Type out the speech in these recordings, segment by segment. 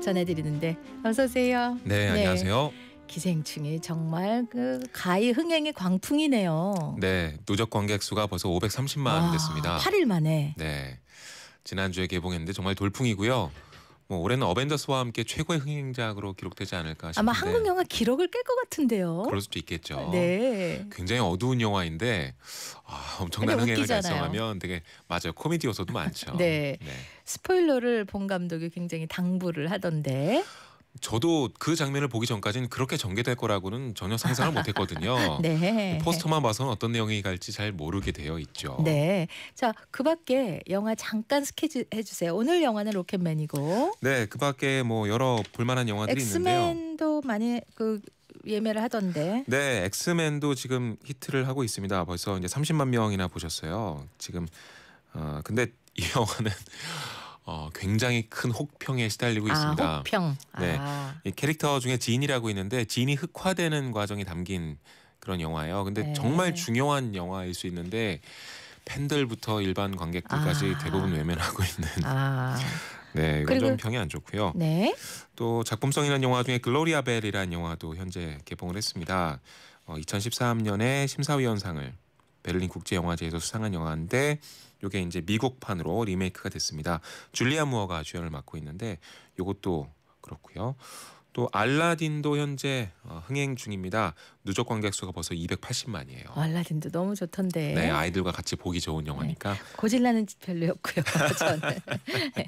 전해드리는데 어서 오세요. 네, 네, 안녕하세요. 네. 기생충이 정말 그 가히 흥행의 광풍이네요. 네, 누적 관객 수가 벌써 530만 와, 아, 됐습니다. 8일 만에. 네. 지난주에 개봉했는데 정말 돌풍이고요. 뭐 올해는 어벤져스와 함께 최고의 흥행작으로 기록되지 않을까 싶은데 아마 한국 영화 기록을 깰 것 같은데요. 그럴 수도 있겠죠. 네. 굉장히 어두운 영화인데 아, 엄청난 흥행을 웃기잖아요. 달성하면 되게 맞아요. 코미디 요소도 많죠. 네. 네. 스포일러를 본 감독이 굉장히 당부를 하던데. 저도 그 장면을 보기 전까지는 그렇게 전개될 거라고는 전혀 상상을 못했거든요. 네. 포스터만 봐서는 어떤 내용이 갈지 잘 모르게 되어 있죠. 네. 자, 그 밖에 영화 잠깐 스케줄 해주세요. 오늘 영화는 로켓맨이고. 네, 그 밖에 뭐 여러 볼만한 영화들이 있는데요. 엑스맨도 많이 그 예매를 하던데. 네, 엑스맨도 지금 히트를 하고 있습니다. 벌써 이제 30만 명이나 보셨어요. 지금 어, 근데 이 영화는 어, 굉장히 큰 혹평에 시달리고 아, 있습니다. 혹평. 네, 아. 이 캐릭터 중에 지인이라고 있는데 지인이 흑화되는 과정이 담긴 그런 영화예요. 근데 네. 정말 중요한 영화일 수 있는데 팬들부터 일반 관객들까지 아. 대부분 외면하고 있는. 아. 네, 이건 좀 평이 안 좋고요. 네. 또 작품성이라는 영화 중에 글로리아 벨이라는 영화도 현재 개봉을 했습니다. 어, 2013년에 심사위원상을 베를린 국제영화제에서 수상한 영화인데 요게 이제 미국판으로 리메이크가 됐습니다. 줄리아 무어가 주연을 맡고 있는데 이것도 그렇고요. 또 알라딘도 현재 어, 흥행 중입니다. 누적 관객 수가 벌써 280만이에요. 알라딘도 너무 좋던데. 네, 아이들과 같이 보기 좋은 네. 영화니까. 네. 고질라는 별로였고요. 저는 네.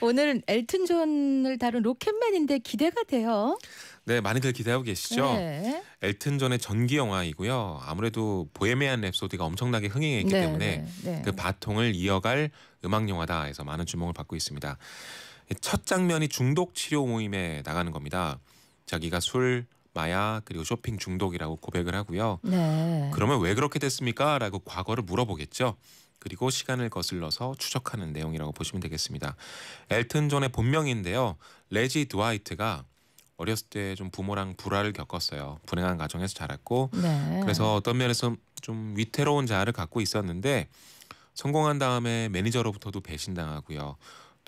오늘 엘튼 존을 다룬 로켓맨인데 기대가 돼요. 네, 많이들 기대하고 계시죠? 네. 엘튼 존의 전기 영화이고요. 아무래도 보헤미안 랩소디가 엄청나게 흥행했기 네, 때문에 네, 네. 그 바통을 이어갈 음악 영화다 해서 많은 주목을 받고 있습니다. 첫 장면이 중독 치료 모임에 나가는 겁니다. 자기가 술, 마약 그리고 쇼핑 중독이라고 고백을 하고요. 네. 그러면 왜 그렇게 됐습니까? 라고 과거를 물어보겠죠. 그리고 시간을 거슬러서 추적하는 내용이라고 보시면 되겠습니다. 엘튼 존의 본명인데요. 레지 드와이트가 어렸을 때 좀 부모랑 불화를 겪었어요. 불행한 가정에서 자랐고 네. 그래서 어떤 면에서 좀 위태로운 자아를 갖고 있었는데 성공한 다음에 매니저로부터도 배신당하고요.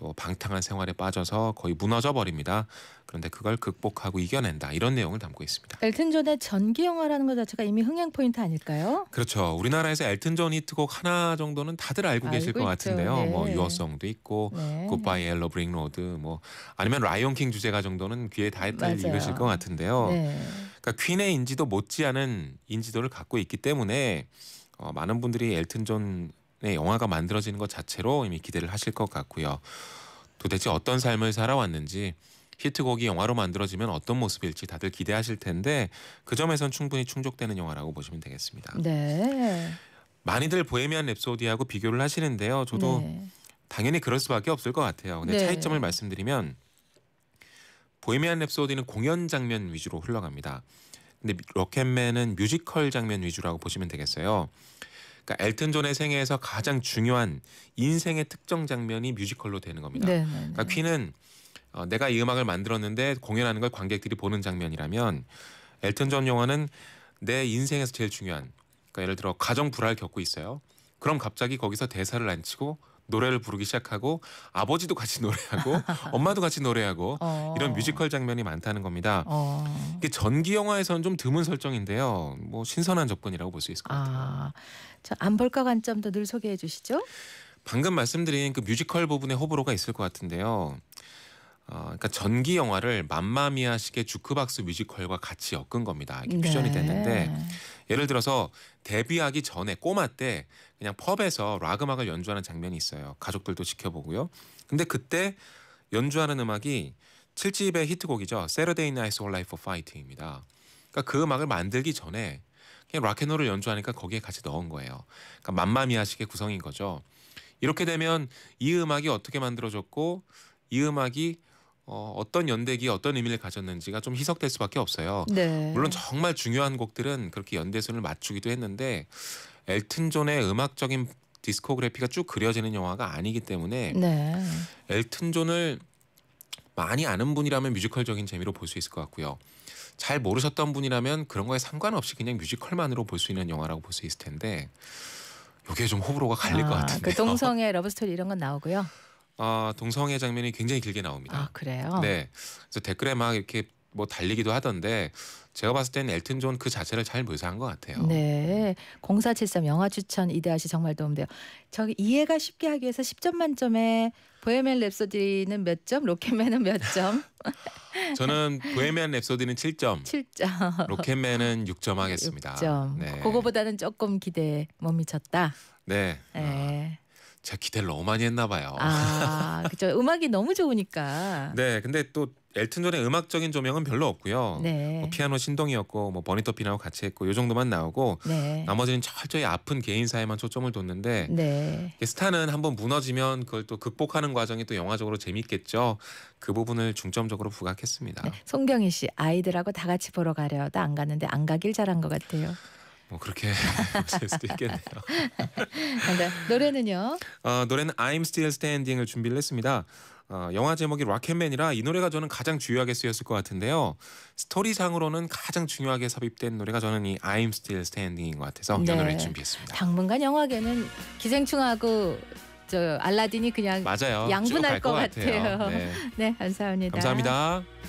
또 방탕한 생활에 빠져서 거의 무너져 버립니다. 그런데 그걸 극복하고 이겨낸다 이런 내용을 담고 있습니다. 엘튼 존의 전기 영화라는 것 자체가 이미 흥행 포인트 아닐까요? 그렇죠. 우리나라에서 엘튼 존 히트곡 하나 정도는 다들 알고, 알고 계실 있죠. 같은데요. 뭐 네. 뭐 유어송도 있고 굿바이 엘로 브링 로드 뭐 아니면 라이온 킹 주제가 정도는 귀에 다 익으실 것 같은데요. 네. 그러니까 퀸의 인지도 못지않은 인지도를 갖고 있기 때문에 어, 많은 분들이 엘튼 존 네, 영화가 만들어지는 것 자체로 이미 기대를 하실 것 같고요. 도대체 어떤 삶을 살아왔는지 히트곡이 영화로 만들어지면 어떤 모습일지 다들 기대하실 텐데 그 점에선 충분히 충족되는 영화라고 보시면 되겠습니다. 네. 많이들 보헤미안 랩소디하고 비교를 하시는데요. 저도 네. 당연히 그럴 수밖에 없을 것 같아요. 근데 네. 차이점을 말씀드리면 보헤미안 랩소디는 공연 장면 위주로 흘러갑니다. 근데 럭앤맨은 뮤지컬 장면 위주라고 보시면 되겠어요. 그러니까 엘튼 존의 생애에서 가장 중요한 인생의 특정 장면이 뮤지컬로 되는 겁니다. 네네네. 네, 그러니까 퀸은 네. 어, 내가 이 음악을 만들었는데 공연하는 걸 관객들이 보는 장면이라면 엘튼 존 영화는 내 인생에서 제일 중요한 그러니까 예를 들어 가정 불화를 겪고 있어요. 그럼 갑자기 거기서 대사를 안 치고 노래를 부르기 시작하고 아버지도 같이 노래하고 엄마도 같이 노래하고 어. 이런 뮤지컬 장면이 많다는 겁니다. 어. 이게 전기 영화에서는 좀 드문 설정인데요. 뭐 신선한 접근이라고 볼 수 있을 것 아. 같아요. 아, 안볼까 관점도 늘 소개해 주시죠. 방금 말씀드린 그 뮤지컬 부분의 호불호가 있을 것 같은데요. 어, 그러니까 전기 영화를 맘마미아식의 주크박스 뮤지컬과 같이 엮은 겁니다. 이게 퓨전이 네. 됐는데 예를 들어서 데뷔하기 전에 꼬마 때 그냥 펍에서 락 음악을 연주하는 장면이 있어요. 가족들도 지켜보고요. 근데 그때 연주하는 음악이 7집의 히트곡이죠. Saturday Night's All Life for Fight입니다. 그러니까 그 음악을 만들기 전에 그냥 락앤롤을 연주하니까 거기에 같이 넣은 거예요. 그러니까 맘마미아식의 구성인 거죠. 이렇게 되면 이 음악이 어떻게 만들어졌고 이 음악이 어, 어떤 연대기 어떤 의미를 가졌는지가 좀 희석될 수밖에 없어요. 네. 물론 정말 중요한 곡들은 그렇게 연대순을 맞추기도 했는데 엘튼 존의 음악적인 디스코그래피가 쭉 그려지는 영화가 아니기 때문에 네. 엘튼 존을 많이 아는 분이라면 뮤지컬적인 재미로 볼 수 있을 것 같고요. 잘 모르셨던 분이라면 그런 거에 상관없이 그냥 뮤지컬만으로 볼 수 있는 영화라고 볼 수 있을 텐데 이게 좀 호불호가 갈릴 아, 것 같은데. 그 동성애 러브스토리 이런 건 나오고요. 아 동성애 장면이 굉장히 길게 나옵니다. 아 그래요? 네. 그래서 댓글에 막 이렇게 뭐 달리기도 하던데 제가 봤을 땐는 엘튼 존 그 자체를 잘 묘사한 것 같아요. 네. 0473 영화 추천 이대하시 정말 도움돼요. 저기 이해가 쉽게 하기 위해서 10점 만점에 보헤미안 랩소디는 몇 점? 로켓맨은 몇 점? 저는 보헤미안 랩소디는 7점. 7점. 로켓맨은 6점 하겠습니다. 6점. 네. 그거보다는 조금 기대 에못 미쳤다. 네. 네. 아. 제가 기대를 너무 많이 했나 봐요. 아, 그죠. 음악이 너무 좋으니까. 네, 근데 또 엘튼 존의 음악적인 조명은 별로 없고요. 네. 뭐 피아노 신동이었고 뭐 버니 토핀하고 같이 했고 요 정도만 나오고 네. 나머지는 철저히 아픈 개인사에만 초점을 뒀는데 네. 스타는 한번 무너지면 그걸 또 극복하는 과정이 또 영화적으로 재밌겠죠. 그 부분을 중점적으로 부각했습니다. 네, 송경희 씨 아이들하고 다 같이 보러 가려다 안 갔는데 안 가길 잘한 것 같아요. 뭐 그렇게 보실 수도 있겠네요. 네, 노래는요? 어, 노래는 I'm Still Standing을 준비를 했습니다. 어, 영화 제목이 락앤맨이라 이 노래가 저는 가장 주요하게 쓰였을 것 같은데요. 스토리상으로는 가장 중요하게 삽입된 노래가 저는 이 I'm Still Standing인 것 같아서 네. 이 노래 준비했습니다. 당분간 영화계는 기생충하고 저 알라딘이 그냥 맞아요. 양분할 것, 것, 같아요. 같아요. 네. 네, 감사합니다. 감사합니다.